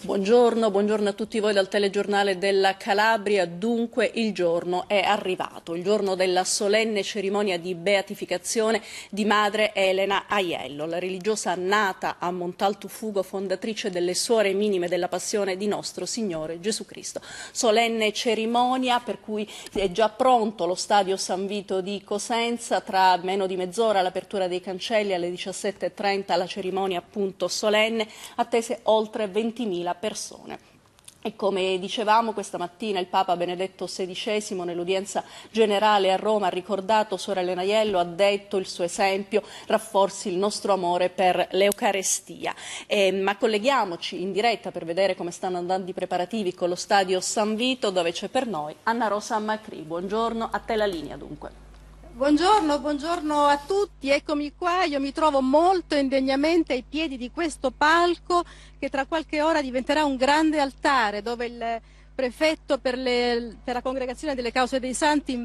Buongiorno, buongiorno, a tutti voi dal telegiornale della Calabria. Dunque il giorno è arrivato, il giorno della solenne cerimonia di beatificazione di madre Elena Aiello, la religiosa nata a Montalto Fugo, fondatrice delle Suore Minime della Passione di nostro Signore Gesù Cristo. Solenne cerimonia per cui è già pronto lo stadio San Vito di Cosenza, tra meno di mezz'ora l'apertura dei cancelli alle 17.30 la cerimonia appunto solenne, attese oltre 20.000 20.000 persone. E come dicevamo questa mattina il Papa Benedetto XVI nell'udienza generale a Roma ha ricordato Sorella Naiello, ha detto il suo esempio rafforzi il nostro amore per l'Eucarestia. Eh, ma colleghiamoci in diretta per vedere come stanno andando i preparativi con lo stadio San Vito dove c'è per noi Anna Rosa Macri. Buongiorno, a te la linea dunque. Buongiorno, buongiorno a tutti, eccomi qua, io mi trovo molto indegnamente ai piedi di questo palco che tra qualche ora diventerà un grande altare dove il prefetto per, le, per la congregazione delle cause dei santi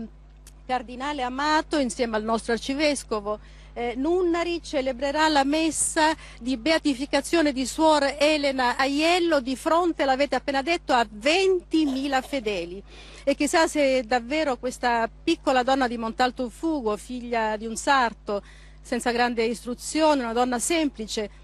Cardinale Amato insieme al nostro arcivescovo. Eh, Nunnari celebrerà la messa di beatificazione di suor Elena Aiello di fronte, l'avete appena detto, a 20.000 fedeli. E chissà se davvero questa piccola donna di Montalto Fugo, figlia di un sarto, senza grande istruzione, una donna semplice,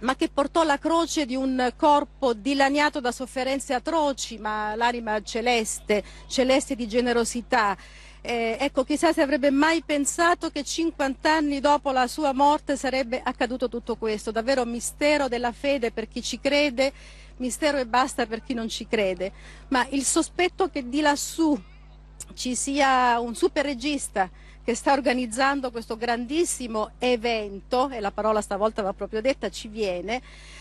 ma che portò la croce di un corpo dilaniato da sofferenze atroci, ma l'anima celeste, celeste di generosità. Eh, ecco, chissà se avrebbe mai pensato che 50 anni dopo la sua morte sarebbe accaduto tutto questo. Davvero mistero della fede per chi ci crede, mistero e basta per chi non ci crede. Ma il sospetto che di lassù ci sia un super regista che sta organizzando questo grandissimo evento, e la parola stavolta va proprio detta, ci viene,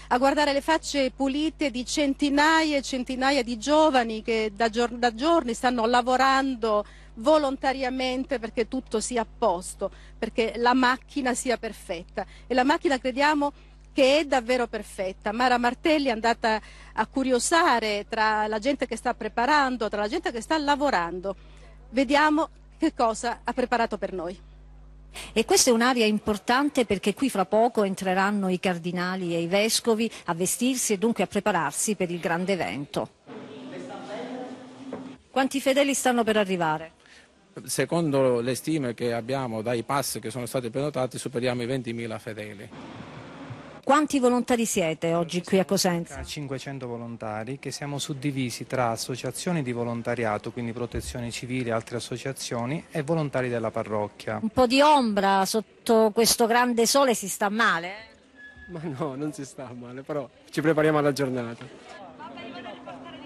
a guardare le facce pulite di centinaia e centinaia di giovani che da, giorni, da giorni stanno lavorando volontariamente perché tutto sia a posto, perché la macchina sia perfetta. E la macchina, crediamo, che è davvero perfetta. Mara Martelli è andata a curiosare tra la gente che sta preparando, tra la gente che sta lavorando. Vediamo che cosa ha preparato per noi. E questa è un'area importante perché qui fra poco entreranno i cardinali e i vescovi a vestirsi e dunque a prepararsi per il grande evento. Quanti fedeli stanno per arrivare? Secondo le stime che abbiamo dai pass che sono stati prenotati superiamo i 20.000 fedeli. Quanti volontari siete oggi qui a Cosenza? 500 volontari che siamo suddivisi tra associazioni di volontariato, quindi protezione civile, e altre associazioni e volontari della parrocchia. Un po' di ombra sotto questo grande sole si sta male? Ma no, non si sta male, però ci prepariamo alla giornata.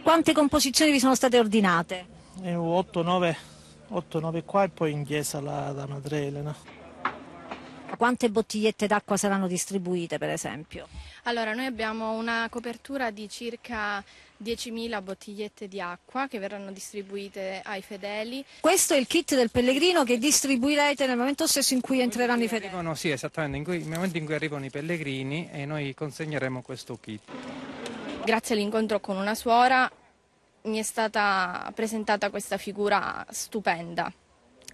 Quante composizioni vi sono state ordinate? 8-9 eh, qua e poi in chiesa la, la Madre Elena quante bottigliette d'acqua saranno distribuite per esempio? Allora, noi abbiamo una copertura di circa 10.000 bottigliette di acqua che verranno distribuite ai fedeli. Questo è il kit del pellegrino che distribuirete nel momento stesso in cui entreranno i fedeli? Arrivano, sì, esattamente, cui, nel momento in cui arrivano i pellegrini e noi consegneremo questo kit. Grazie all'incontro con una suora mi è stata presentata questa figura stupenda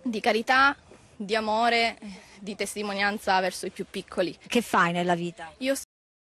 di carità, di amore di testimonianza verso i più piccoli. Che fai nella vita? Io